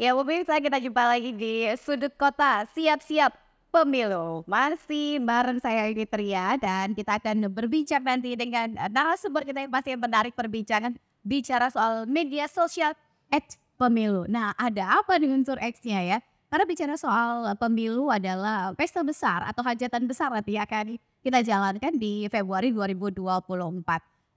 Ya pemirsa kita jumpa lagi di sudut kota siap-siap pemilu masih bareng saya Tria dan kita akan berbincang nanti dengan narasumber kita yang pasti menarik perbincangan bicara soal media sosial X pemilu. Nah ada apa di unsur X-nya ya? Karena bicara soal pemilu adalah pesta besar atau hajatan besar nanti akan kita jalankan di Februari 2024.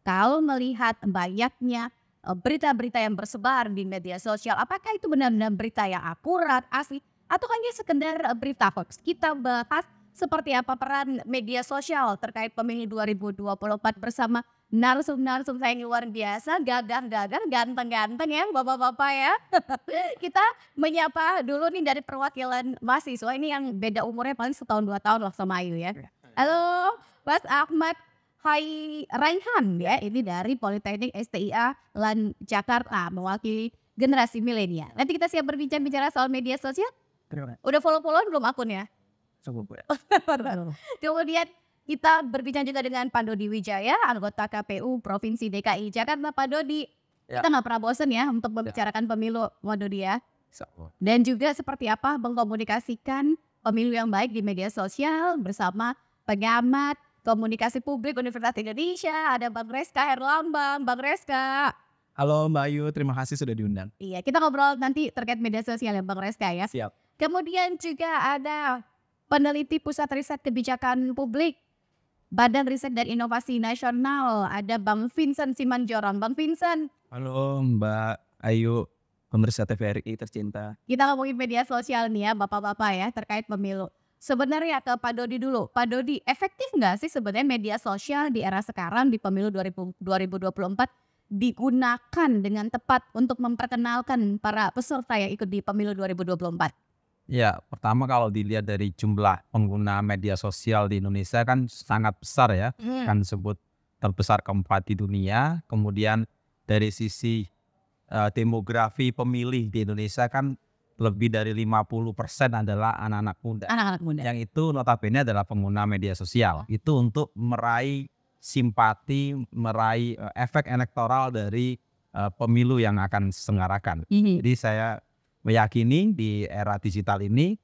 Kalau melihat banyaknya Eh, berita-berita yang bersebar di media sosial, apakah itu benar-benar berita yang akurat, asli, atau hanya sekedar eh, berita hoax? Kita bahas seperti apa peran media sosial terkait pemilu 2024 bersama narsum-narsum saya yang luar biasa, gagah-gagah, ganteng-ganteng ya bapak-bapak ya. Kita menyapa dulu nih dari perwakilan mahasiswa ini yang beda umurnya paling setahun dua tahun loh sama Ayu ya. Iya. Halo Mas Ahmad Hai Raihan ya, ini dari Politeknik STIA Lan Jakarta mewakili generasi milenial. Nanti kita siap berbincang bicara soal media sosial. Terima kasih. Udah follow-followan belum akunnya? Sebelum ya. ya. Kemudian kita berbincang juga dengan Pak Dodi Wijaya, anggota KPU Provinsi DKI Jakarta. Pak Dodi, ya. kita nggak pernah bosen ya untuk ya. membicarakan ya. pemilu, Pak Dodi ya. Dan juga seperti apa mengkomunikasikan pemilu yang baik di media sosial bersama pengamat, Komunikasi Publik Universitas Indonesia, ada Bang Reska Herlambang. Bang Reska. Halo Mbak Ayu, terima kasih sudah diundang. Iya, kita ngobrol nanti terkait media sosial ya Bang Reska ya. Siap. Kemudian juga ada peneliti Pusat Riset Kebijakan Publik Badan Riset dan Inovasi Nasional ada Bang Vincent Simanjorang. Bang Vincent. Halo Mbak Ayu, pemirsa TVRI tercinta. Kita ngomongin media sosial nih ya Bapak-Bapak ya terkait pemilu sebenarnya ke Pak Dodi dulu. Pak Dodi, efektif nggak sih sebenarnya media sosial di era sekarang di pemilu 2024 digunakan dengan tepat untuk memperkenalkan para peserta yang ikut di pemilu 2024? Ya, pertama kalau dilihat dari jumlah pengguna media sosial di Indonesia kan sangat besar ya, hmm. kan sebut terbesar keempat di dunia. Kemudian dari sisi uh, demografi pemilih di Indonesia kan lebih dari 50% adalah anak-anak muda. Anak-anak muda. Yang itu notabene adalah pengguna media sosial. Oh. Itu untuk meraih simpati, meraih eh, efek elektoral dari uh, pemilu yang akan diselenggarakan. Iya. Jadi saya meyakini di era digital ini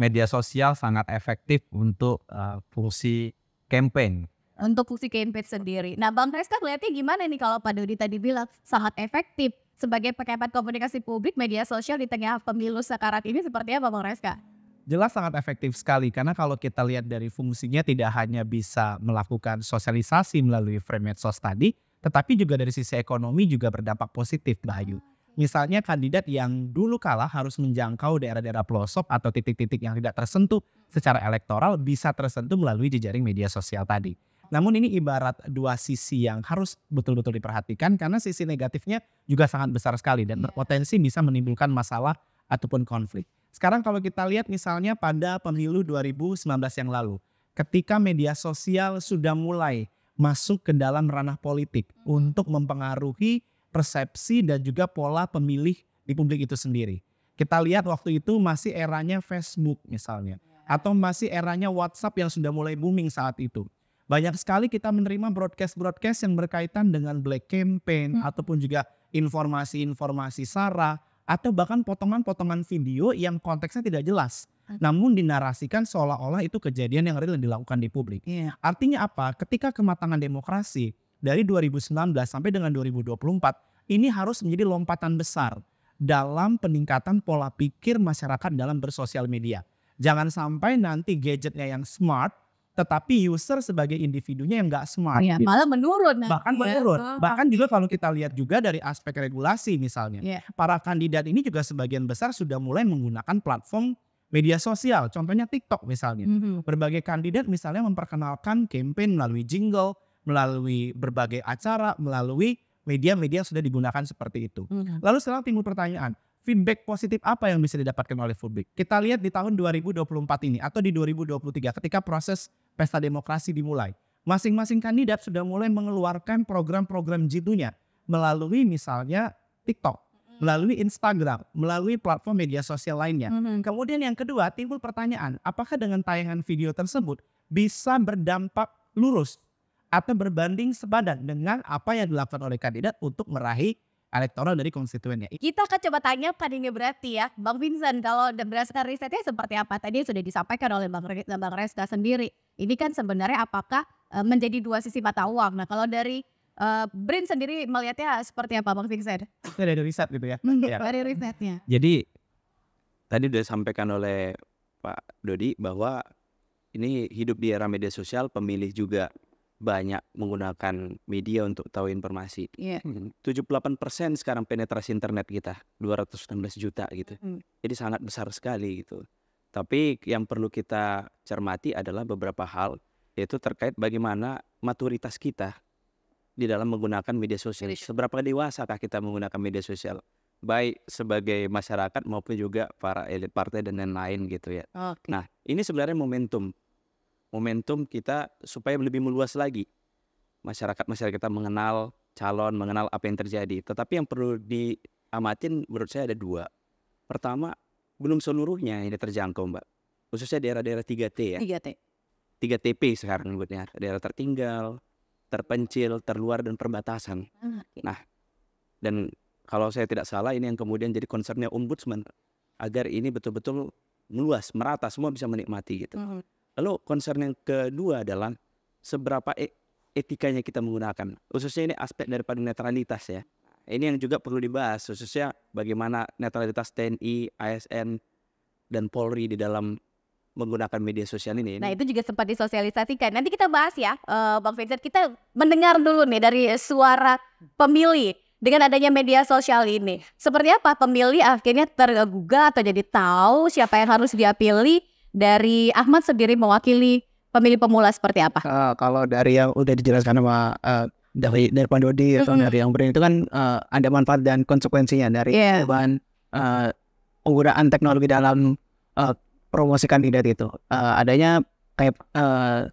media sosial sangat efektif untuk uh, fungsi campaign untuk fungsi campaign sendiri. Nah, Bang Kreska melihatnya gimana nih kalau Pak Dodi tadi bilang sangat efektif sebagai pekepat komunikasi publik media sosial di tengah pemilu sekarat ini seperti apa Bang Reska? Jelas sangat efektif sekali karena kalau kita lihat dari fungsinya tidak hanya bisa melakukan sosialisasi melalui frame medsos tadi, tetapi juga dari sisi ekonomi juga berdampak positif Bayu. Ah, Misalnya kandidat yang dulu kalah harus menjangkau daerah-daerah pelosok atau titik-titik yang tidak tersentuh hmm. secara elektoral bisa tersentuh melalui jejaring media sosial tadi. Namun ini ibarat dua sisi yang harus betul-betul diperhatikan karena sisi negatifnya juga sangat besar sekali dan iya. potensi bisa menimbulkan masalah ataupun konflik. Sekarang kalau kita lihat misalnya pada pemilu 2019 yang lalu, ketika media sosial sudah mulai masuk ke dalam ranah politik hmm. untuk mempengaruhi persepsi dan juga pola pemilih di publik itu sendiri. Kita lihat waktu itu masih eranya Facebook misalnya iya. atau masih eranya WhatsApp yang sudah mulai booming saat itu banyak sekali kita menerima broadcast-broadcast yang berkaitan dengan black campaign hmm. ataupun juga informasi-informasi sara atau bahkan potongan-potongan video yang konteksnya tidak jelas. Namun dinarasikan seolah-olah itu kejadian yang real yang dilakukan di publik. Yeah. Artinya apa? Ketika kematangan demokrasi dari 2019 sampai dengan 2024 ini harus menjadi lompatan besar dalam peningkatan pola pikir masyarakat dalam bersosial media. Jangan sampai nanti gadgetnya yang smart tetapi user sebagai individunya yang nggak smart. Ya, Malah menurun. Bahkan ya. menurun. Bahkan juga kalau kita lihat juga dari aspek regulasi misalnya. Ya. Para kandidat ini juga sebagian besar sudah mulai menggunakan platform media sosial. Contohnya TikTok misalnya. Mm -hmm. Berbagai kandidat misalnya memperkenalkan campaign melalui jingle, melalui berbagai acara, melalui media-media sudah digunakan seperti itu. Mm -hmm. Lalu sekarang timbul pertanyaan, feedback positif apa yang bisa didapatkan oleh publik? Kita lihat di tahun 2024 ini atau di 2023 ketika proses pesta demokrasi dimulai. Masing-masing kandidat sudah mulai mengeluarkan program-program jitunya melalui misalnya TikTok, melalui Instagram, melalui platform media sosial lainnya. Kemudian yang kedua timbul pertanyaan, apakah dengan tayangan video tersebut bisa berdampak lurus atau berbanding sepadan dengan apa yang dilakukan oleh kandidat untuk meraih elektoral dari konstituennya. Kita akan coba tanya ini berarti ya, Bang Vincent, kalau berdasarkan risetnya seperti apa? Tadi sudah disampaikan oleh Bang, Bang Resta sendiri. Ini kan sebenarnya apakah eh, menjadi dua sisi mata uang? Nah kalau dari uh, Brin sendiri melihatnya seperti apa Bang Vincent? Dari riset gitu ya? Hmm, ya. Dari risetnya. Jadi tadi sudah disampaikan oleh Pak Dodi bahwa ini hidup di era media sosial, pemilih juga banyak menggunakan media untuk tahu informasi. Yeah. Hmm, 78% sekarang penetrasi internet kita, 216 juta gitu. Mm. Jadi sangat besar sekali gitu. Tapi yang perlu kita cermati adalah beberapa hal yaitu terkait bagaimana maturitas kita di dalam menggunakan media sosial. Seberapa dewasakah kita menggunakan media sosial? Baik sebagai masyarakat maupun juga para elit partai dan lain-lain gitu ya. Okay. Nah, ini sebenarnya momentum momentum kita supaya lebih meluas lagi masyarakat masyarakat kita mengenal calon mengenal apa yang terjadi tetapi yang perlu diamatin menurut saya ada dua pertama belum seluruhnya ini terjangkau mbak khususnya daerah-daerah 3T ya 3T 3TP sekarang menurutnya daerah tertinggal terpencil terluar dan perbatasan ah, nah dan kalau saya tidak salah ini yang kemudian jadi concernnya ombudsman agar ini betul-betul meluas merata semua bisa menikmati gitu mm -hmm Lalu concern yang kedua adalah seberapa e-, etikanya kita menggunakan. Khususnya ini aspek daripada netralitas ya. Ini yang juga perlu dibahas khususnya bagaimana netralitas TNI, ASN dan Polri di dalam menggunakan media sosial ini. Nah itu juga sempat disosialisasikan. Nanti kita bahas ya, eh, Bang Vincent. Kita mendengar dulu nih dari suara pemilih dengan adanya media sosial ini. Seperti apa pemilih akhirnya tergugah atau jadi tahu siapa yang harus dia pilih dari Ahmad sendiri mewakili pemilih pemula seperti apa? Uh, kalau dari yang udah dijelaskan sama uh, dari dari Pak Dodi atau mm -hmm. dari yang berin itu kan uh, ada manfaat dan konsekuensinya dari yeah. perubahan uh, penggunaan teknologi dalam uh, promosi kandidat itu. Uh, adanya kayak uh,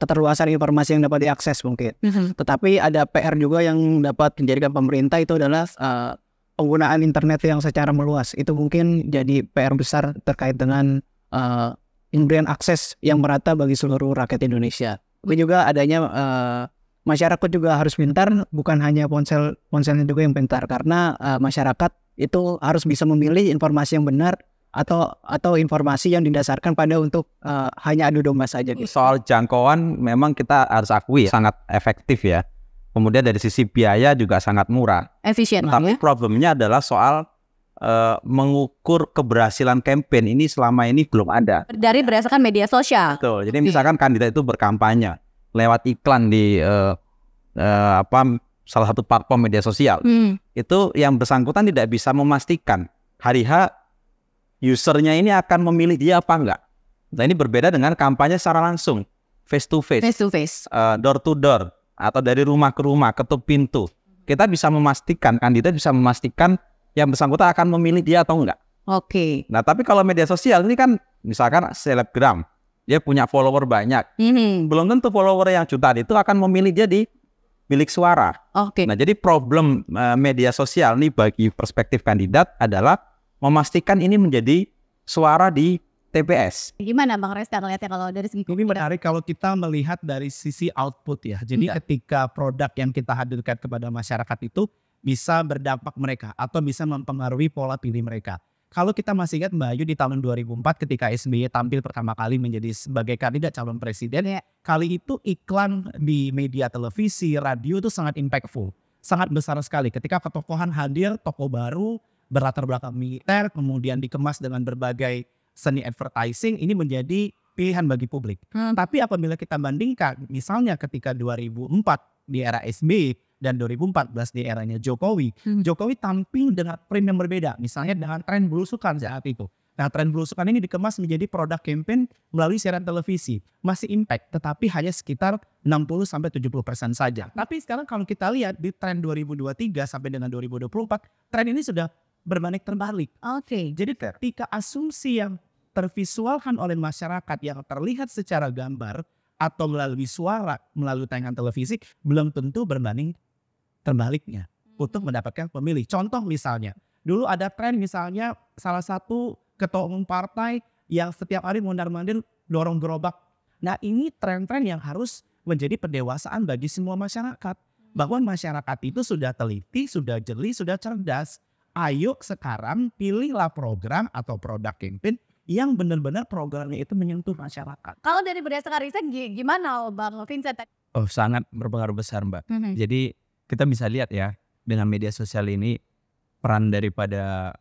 keterluasan informasi yang dapat diakses mungkin. Mm-hmm. Tetapi ada PR juga yang dapat menjadikan pemerintah itu adalah uh, penggunaan internet yang secara meluas. Itu mungkin jadi PR besar terkait dengan uh, akses yang merata bagi seluruh rakyat Indonesia. Tapi juga adanya uh, masyarakat juga harus pintar, bukan hanya ponsel ponselnya juga yang pintar, karena uh, masyarakat itu harus bisa memilih informasi yang benar atau atau informasi yang didasarkan pada untuk uh, hanya adu domba saja. Gitu. Soal jangkauan memang kita harus akui ya, sangat efektif ya. Kemudian dari sisi biaya juga sangat murah. Efisien. Tapi ya. problemnya adalah soal uh, mengukur keberhasilan campaign ini selama ini belum ada. Dari berdasarkan media sosial. Betul. Jadi misalkan kandidat itu berkampanye lewat iklan di uh, uh, apa salah satu platform media sosial, hmm. itu yang bersangkutan tidak bisa memastikan hari H usernya ini akan memilih dia apa enggak. Nah ini berbeda dengan kampanye secara langsung, face to face, face to face, uh, door to door, atau dari rumah ke rumah, ketuk pintu. Kita bisa memastikan kandidat bisa memastikan yang bersangkutan akan memilih dia atau enggak. Oke. Okay. Nah, tapi kalau media sosial ini kan misalkan selebgram, dia punya follower banyak. Mm-hmm. Belum tentu follower yang jutaan itu akan memilih dia di milik suara. Oke. Okay. Nah, jadi problem uh, media sosial ini bagi perspektif kandidat adalah memastikan ini menjadi suara di TPS. Gimana Bang Resta ngeliatnya kalau dari segi Ini menarik kalau kita melihat dari sisi output ya. Jadi iya. ketika produk yang kita hadirkan kepada masyarakat itu bisa berdampak mereka atau bisa mempengaruhi pola pilih mereka. Kalau kita masih ingat Mbak Ayu di tahun 2004 ketika SBY tampil pertama kali menjadi sebagai kandidat calon presiden, ya. kali itu iklan di media televisi, radio itu sangat impactful, sangat besar sekali. Ketika ketokohan hadir, tokoh baru berlatar belakang militer, kemudian dikemas dengan berbagai seni advertising, ini menjadi pilihan bagi publik. Hmm. Tapi apabila kita bandingkan, misalnya ketika 2004 di era SBY, dan 2014 di eranya Jokowi, hmm. Jokowi tampil dengan frame yang berbeda, misalnya dengan tren belusukan saat itu. Nah, tren belusukan ini dikemas menjadi produk campaign melalui siaran televisi. Masih impact, tetapi hanya sekitar 60 sampai 70% saja. Tapi sekarang kalau kita lihat di tren 2023 sampai dengan 2024, tren ini sudah berbanding terbalik. Oke. Okay. Jadi ketika asumsi yang tervisualkan oleh masyarakat yang terlihat secara gambar atau melalui suara, melalui tayangan televisi, belum tentu berbanding terbaliknya hmm. untuk mendapatkan pemilih. Contoh misalnya, dulu ada tren misalnya salah satu ketua umum partai yang setiap hari mondar-mandir dorong gerobak. Nah ini tren-tren yang harus menjadi pendewasaan bagi semua masyarakat. Hmm. Bahwa masyarakat itu sudah teliti, sudah jeli, sudah cerdas. Ayo sekarang pilihlah program atau produk campaign yang benar-benar programnya itu menyentuh masyarakat. Kalau dari berdasarkan riset gimana Bang Vincent? Oh sangat berpengaruh besar Mbak. Mm -hmm. Jadi kita bisa lihat ya dengan media sosial ini peran daripada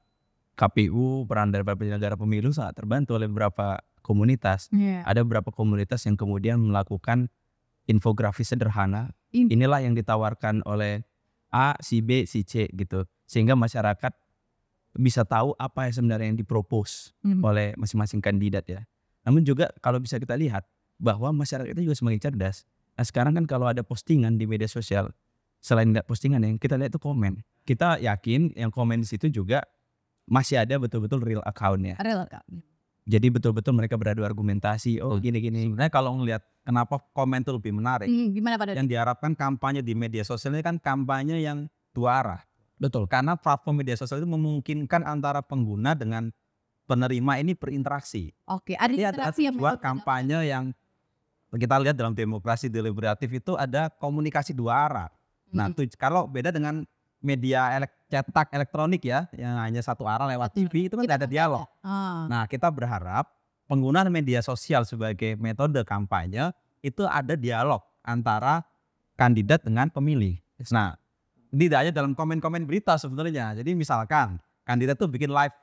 KPU, peran daripada penyelenggara pemilu sangat terbantu oleh beberapa komunitas. Yeah. Ada beberapa komunitas yang kemudian melakukan infografis sederhana. In. Inilah yang ditawarkan oleh A, si B, si C gitu. Sehingga masyarakat bisa tahu apa yang sebenarnya yang dipropos mm -hmm. oleh masing-masing kandidat ya. Namun juga kalau bisa kita lihat bahwa masyarakat itu juga semakin cerdas. Nah sekarang kan kalau ada postingan di media sosial selain lihat postingan yang kita lihat itu komen. Kita yakin yang komen di situ juga masih ada betul-betul real accountnya. Real account. Jadi betul-betul mereka beradu argumentasi. Oh gini-gini. Sebenarnya kalau ngelihat kenapa komen itu lebih menarik. Hmm, gimana pada yang diharapkan kampanye di media sosial ini kan kampanye yang dua arah. Betul. Karena platform media sosial itu memungkinkan antara pengguna dengan penerima ini berinteraksi. Oke, ada Jadi interaksi yang buat kampanye yang kita lihat dalam demokrasi deliberatif itu ada komunikasi dua arah. Nah, itu kalau beda dengan media elek, cetak elektronik ya, yang hanya satu arah lewat TV itu kan tidak ada dialog. Ah. Nah, kita berharap penggunaan media sosial sebagai metode kampanye itu ada dialog antara kandidat dengan pemilih. Nah, tidak hanya dalam komen-komen berita sebenarnya. Jadi misalkan kandidat tuh bikin live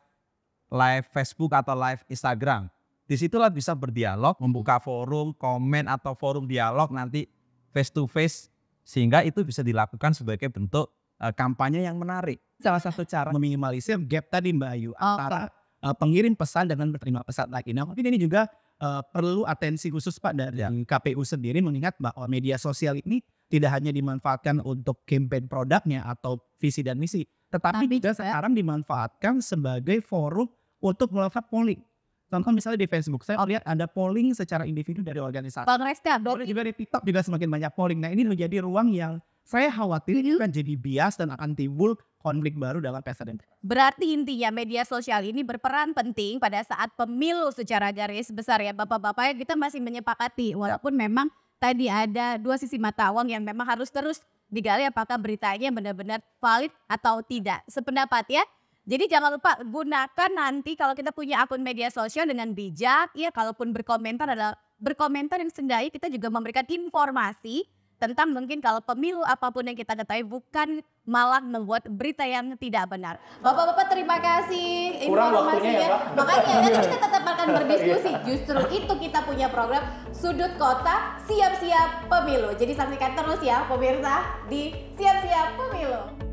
live Facebook atau live Instagram. Disitulah bisa berdialog, membuka forum, komen atau forum dialog nanti face to face sehingga itu bisa dilakukan sebagai bentuk uh, kampanye yang menarik. Salah satu cara meminimalisir gap tadi Mbak Ayu oh, antara uh, pengirim pesan dengan penerima pesan lagi. Nah mungkin ini juga uh, perlu atensi khusus Pak dari ya. KPU sendiri mengingat bahwa media sosial ini tidak hanya dimanfaatkan untuk campaign produknya atau visi dan misi, tetapi Tapi juga sekarang dimanfaatkan sebagai forum untuk melakukan polling. Contoh misalnya di Facebook, saya lihat ada polling secara individu dari organisasi. Polresnya, dok. juga di TikTok juga semakin banyak polling. Nah ini iya. menjadi ruang yang saya khawatir ini akan jadi bias dan akan timbul konflik baru dalam presiden. Berarti intinya media sosial ini berperan penting pada saat pemilu secara garis besar ya Bapak-Bapak ya kita masih menyepakati ya. walaupun memang tadi ada dua sisi mata uang yang memang harus terus digali apakah beritanya benar-benar valid atau tidak. Sependapat ya. Jadi jangan lupa gunakan nanti kalau kita punya akun media sosial dengan bijak, ya kalaupun berkomentar adalah berkomentar yang sendai kita juga memberikan informasi tentang mungkin kalau pemilu apapun yang kita ketahui bukan malah membuat berita yang tidak benar. Bapak-bapak terima kasih Kurang ya, informasinya. Ya, Makanya nanti kita tetap akan berdiskusi. Iya. Justru itu kita punya program Sudut Kota Siap-siap Pemilu. Jadi saksikan terus ya pemirsa di Siap-siap Pemilu.